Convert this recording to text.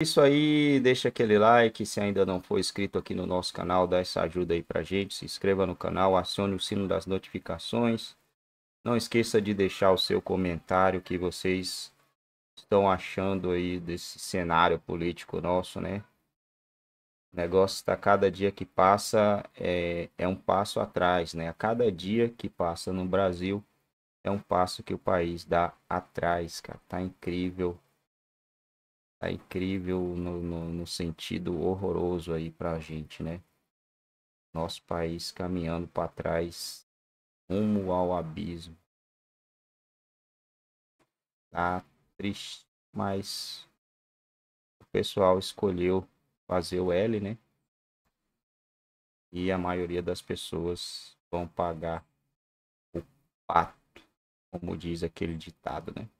Isso aí, deixa aquele like, se ainda não for inscrito aqui no nosso canal, dá essa ajuda aí pra gente, se inscreva no canal, acione o sino das notificações. Não esqueça de deixar o seu comentário que vocês estão achando aí desse cenário político nosso, né? O negócio está cada dia que passa é, é um passo atrás, né? A cada dia que passa no Brasil é um passo que o país dá atrás, cara. Tá incrível tá incrível no, no, no sentido horroroso aí pra gente, né? Nosso país caminhando para trás, rumo ao abismo. Tá triste, mas o pessoal escolheu fazer o L, né? E a maioria das pessoas vão pagar o pato, como diz aquele ditado, né?